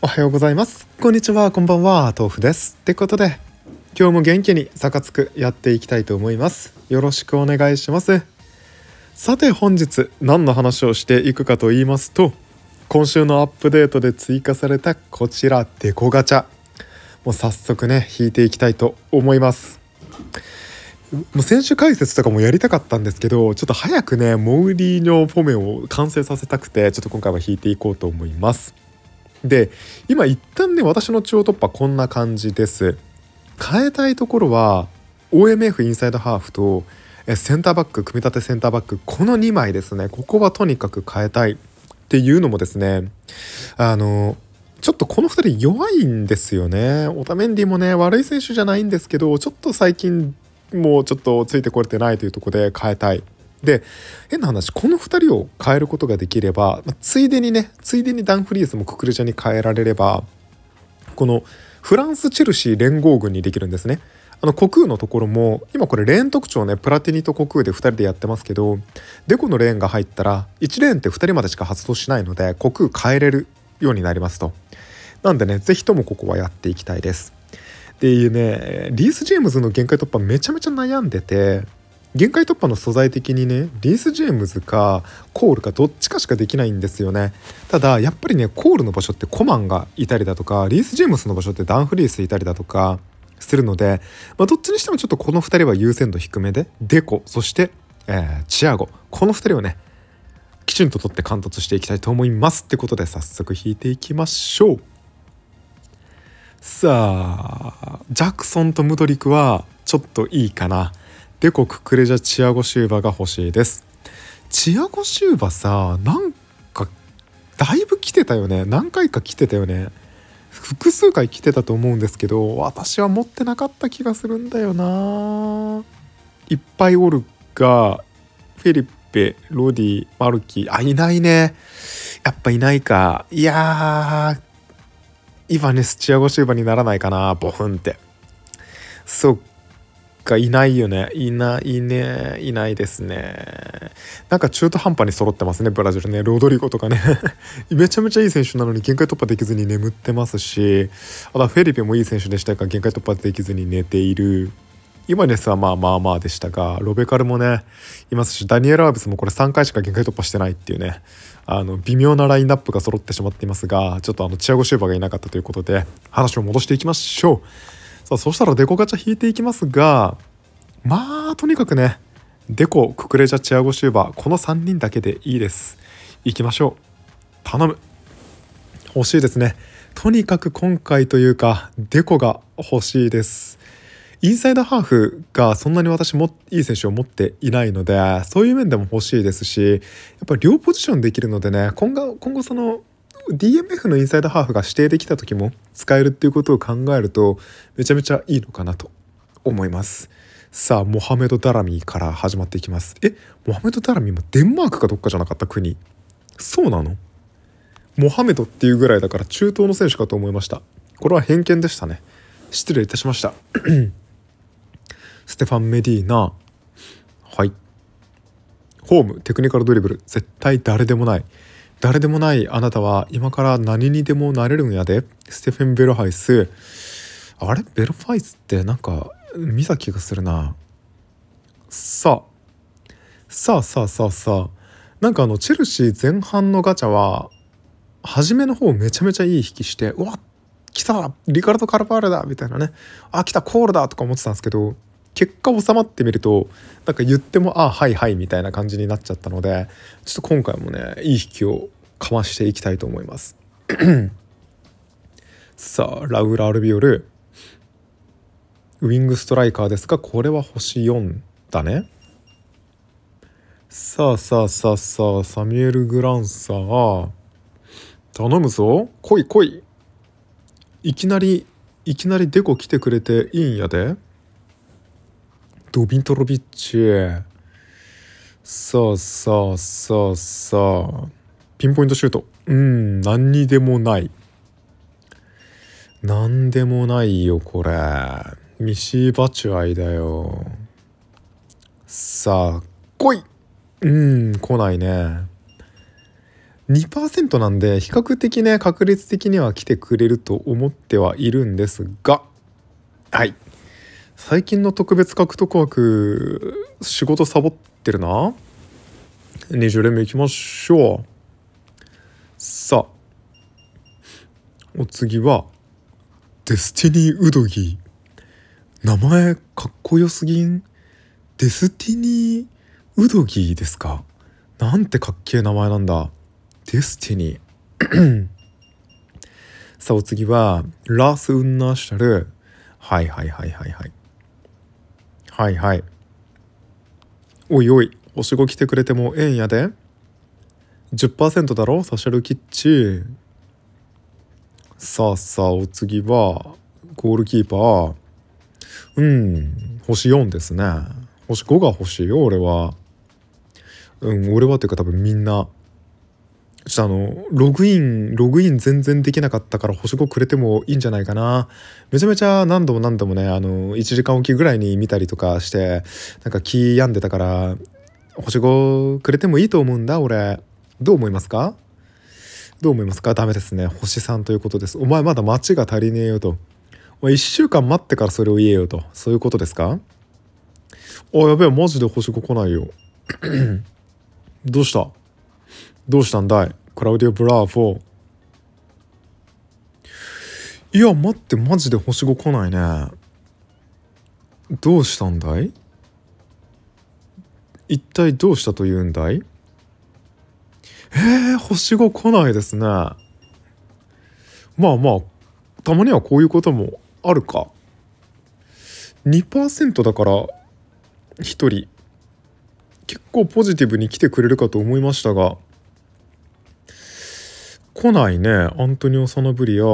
おはようございますこんにちはこんばんは豆腐ですってことで今日も元気にサカツクやっていきたいと思いますよろしくお願いしますさて本日何の話をしていくかと言いますと今週のアップデートで追加されたこちらデコガチャもう早速ね引いていきたいと思いますもう選手解説とかもやりたかったんですけどちょっと早くねモウリーニョ・フォメを完成させたくてちょっと今回は引いていこうと思いますで今一旦ね私の中央突破こんな感じです変えたいところは OMF インサイドハーフとセンターバック組み立てセンターバックこの2枚ですねここはとにかく変えたいっていうのもですねあのちょっとこの2人弱いんですよねオタメンディもね悪い選手じゃないんですけどちょっと最近もうちょっとついてこれてないというところで変えたいで変な話この2人を変えることができれば、まあ、ついでにねついでにダン・フリースもククルジャに変えられればこのフランス・チェルシー連合軍にできるんですね。あの国空のところも今これレーン特徴ねプラティニと国空で2人でやってますけどデコのレーンが入ったら1レーンって2人までしか発動しないので国空変えれるようになりますと。なんでね是非ともここはやっていきたいです。っていうねリース・ジェームズの限界突破めちゃめちゃ悩んでて限界突破の素材的にねリース・ジェームズかコールかどっちかしかできないんですよねただやっぱりねコールの場所ってコマンがいたりだとかリース・ジェームズの場所ってダン・フリースいたりだとかするので、まあ、どっちにしてもちょっとこの2人は優先度低めでデコそして、えー、チアゴこの2人をねきちんと取って監督していきたいと思いますってことで早速引いていきましょうさあジャクソンとムドリクはちょっといいかなデコククレジャチアゴシューバが欲しいですチアゴシューバさなんかだいぶ来てたよね何回か来てたよね複数回来てたと思うんですけど私は持ってなかった気がするんだよないっぱいおるがフィリッペロディマルキあいないねやっぱいないかいやーイネスチアゴシューバにならないかなボフンってそっかいないよねいないねいないですねなんか中途半端に揃ってますねブラジルねロドリゴとかね めちゃめちゃいい選手なのに限界突破できずに眠ってますしあとはフェリペもいい選手でしたが限界突破できずに寝ている今ですはまあまあまあでしたがロベカルもねいますしダニエル・アーブスもこれ3回しか限界突破してないっていうねあの微妙なラインナップが揃ってしまっていますがちょっとあのチアゴ・シューバーがいなかったということで話を戻していきましょう。さあそしたらデコガチャ引いていきますがまあとにかくねデコククレジャチアゴシューバーこの3人だけでいいです行きましょう頼む欲しいですねとにかく今回というかデコが欲しいですインサイドハーフがそんなに私もいい選手を持っていないのでそういう面でも欲しいですしやっぱり両ポジションできるのでね今後今後その DMF のインサイドハーフが指定できた時も使えるっていうことを考えるとめちゃめちゃいいのかなと思いますさあモハメド・ダラミーから始まっていきますえモハメド・ダラミーもデンマークかどっかじゃなかった国そうなのモハメドっていうぐらいだから中東の選手かと思いましたこれは偏見でしたね失礼いたしましたステファン・メディーナはいホームテクニカルドリブル絶対誰でもない誰でもないあなたは今から何にでもなれるんやでステフェン・ベロファイスあれベロファイスってなんか見た気がするなさあさあさあさあさあなんかあのチェルシー前半のガチャは初めの方めちゃめちゃいい引きしてうわ来たリカルド・カルパールだみたいなねあ来たコールだとか思ってたんですけど結果収まってみるとなんか言ってもああはいはいみたいな感じになっちゃったのでちょっと今回もねいい引きをかましていきたいと思います さあラウラ・アルビオルウィングストライカーですがこれは星4だねさあさあさあさあサミュエル・グランサー頼むぞ来い来いいきなりいきなりデコ来てくれていいんやでドビントロビッチそうそうそうそうピンポイントシュートうん何にでもない何でもないよこれミシーバチュアイだよさあ来いうん来ないね2%なんで比較的ね確率的には来てくれると思ってはいるんですがはい最近の特別獲得枠仕事サボってるな20連目いきましょうさあお次はデスティニーウドギ名前かっこよすぎんデスティニーウドギですかなんてかっけえ名前なんだデスティニーさあお次はラース・ウンナーシュタルはいはいはいはいはいはいはいおいおいおしご来てくれてもええんやで10%だろサシャルキッチさあさあお次はゴールキーパーうん星4ですね星5が欲しいよ俺はうん俺はっていうか多分みんなちょっとあの、ログイン、ログイン全然できなかったから星5くれてもいいんじゃないかな。めちゃめちゃ何度も何度もね、あの、1時間おきぐらいに見たりとかして、なんか気病んでたから、星5くれてもいいと思うんだ、俺。どう思いますかどう思いますかダメですね。星3ということです。お前まだ待ちが足りねえよと。お前1週間待ってからそれを言えよと。そういうことですかあ、やべえ、マジで星5来ないよ。どうしたどうしたんだいクラウディオ・ブラーフォいや待ってマジで星5来ないねどうしたんだい一体どうしたというんだいえー、星5来ないですねまあまあたまにはこういうこともあるか2%だから1人結構ポジティブに来てくれるかと思いましたが来ないねアントニオ・サナブリア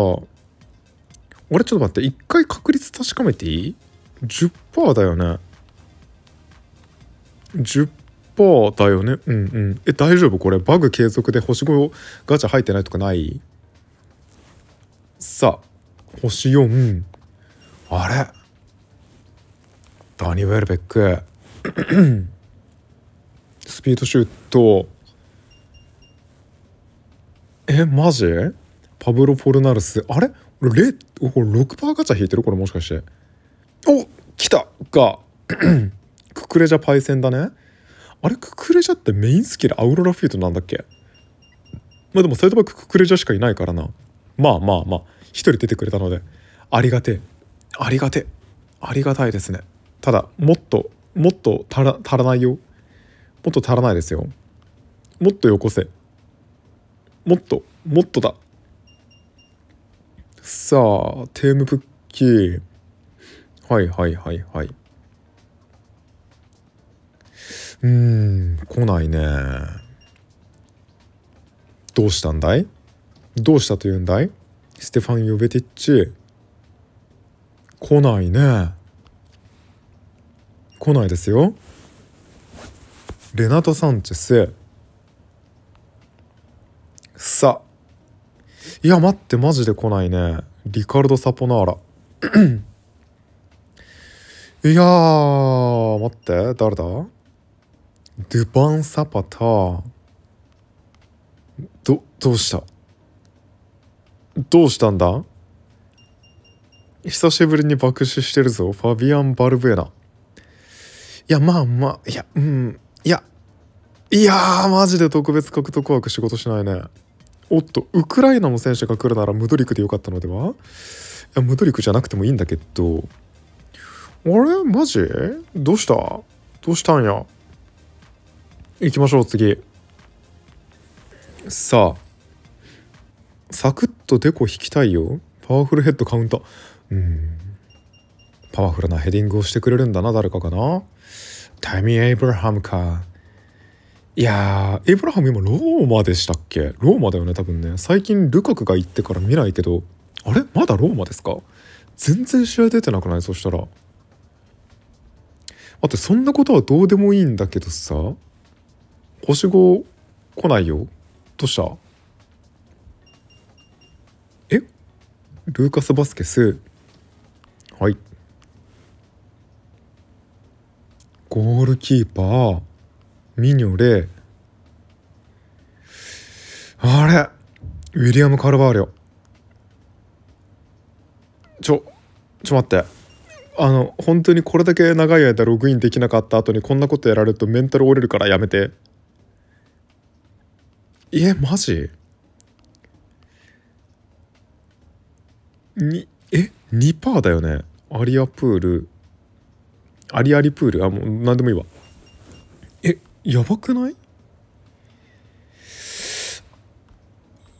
俺ちょっと待って一回確率確かめていい ?10% だよね10%だよねうんうんえ大丈夫これバグ継続で星5ガチャ入ってないとかないさあ星4あれダニウェルベック スピードシュートえマジパブロ・フォルナルスあれ俺6%ガチャ引いてるこれもしかしてお来たが ククレジャパイセンだねあれククレジャってメインスキルアウロラフィートなんだっけまあでもサイドバックククレジャしかいないからなまあまあまあ1人出てくれたのでありがてえありがてえありがたいですねただもっともっと足らないよもっと足らないですよもっとよこせもっともっとださあテームプッキーはいはいはいはいうーん来ないねどうしたんだいどうしたというんだいステファン・ヨベティッチ来ないね来ないですよレナト・サンチェスさあいや待ってマジで来ないねリカルド・サポナーラ いやー待って誰だドゥバン・サパタどどうしたどうしたんだ久しぶりに爆死してるぞファビアン・バルブエナいやまあまあいやうんいやいやー、マジで特別獲得枠仕事しないね。おっと、ウクライナの選手が来るならムドリクでよかったのではいや、ムドリクじゃなくてもいいんだけど。あれマジどうしたどうしたんや行きましょう、次。さあ。サクッとデコ引きたいよ。パワフルヘッドカウンター。うん。パワフルなヘディングをしてくれるんだな、誰かかな。タイミー・エイブラハムか。いやー、エブラハム今ローマでしたっけローマだよね、多分ね。最近ルカクが行ってから見ないけど、あれまだローマですか全然試合出てなくないそしたら。あと、そんなことはどうでもいいんだけどさ、星5来ないよ。どうしたえルーカス・バスケス。はい。ゴールキーパー。ミニョレあれウィリアム・カルバーリョちょちょ待ってあの本当にこれだけ長い間ログインできなかった後にこんなことやられるとメンタル折れるからやめてえマジにえ2%だよねアリアプールアリアリプールあもう何でもいいわやばくない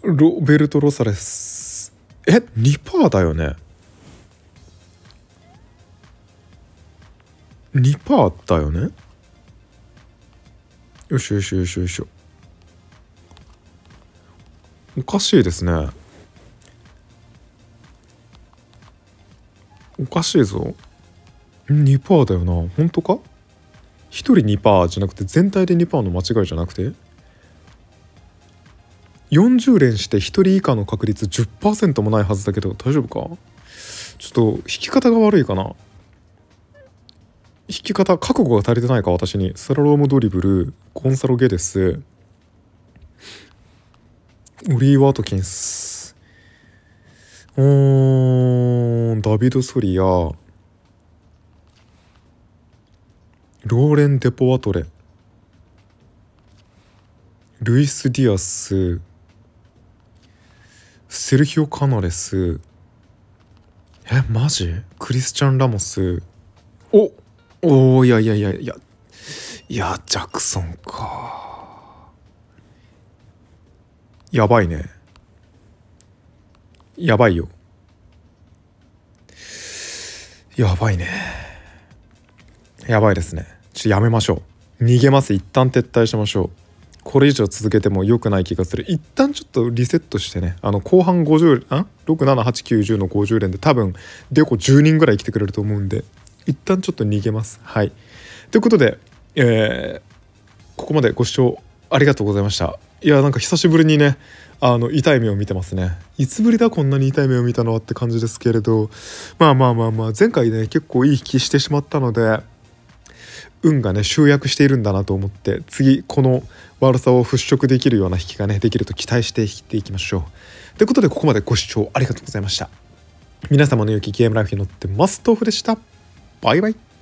ロベルト・ロサレスえ2%だよね2%だよねよしよしよしよしよおかしいですねおかしいぞ2%だよな本当か1人2%じゃなくて全体で2%の間違いじゃなくて40連して1人以下の確率10%もないはずだけど大丈夫かちょっと引き方が悪いかな引き方覚悟が足りてないか私にスラロームドリブルコンサロ・ゲデスオリー・ワートキンスうーんダビド・ソリアローレン・デポワトレルイス・ディアスセルヒオ・カナレスえマジクリスチャン・ラモスおおおいやいやいやいやいやジャクソンかやばいねやばいよやばいねやばいですねちょやめましょう逃げます一旦撤退しましょうこれ以上続けても良くない気がする一旦ちょっとリセットしてねあの後半50あ6 7 8 9 0の50連で多分デコ10人ぐらい来てくれると思うんで一旦ちょっと逃げますはいということで、えー、ここまでご視聴ありがとうございましたいやなんか久しぶりにねあの痛い目を見てますねいつぶりだこんなに痛い目を見たのはって感じですけれどまあまあまあまあ前回ね結構いい引きしてしまったので運がね集約しているんだなと思って次この悪さを払拭できるような引きがねできると期待して引いていきましょう。ということでここまでご視聴ありがとうございました。皆様の良きゲームライフに乗ってマストオフでした。バイバイ。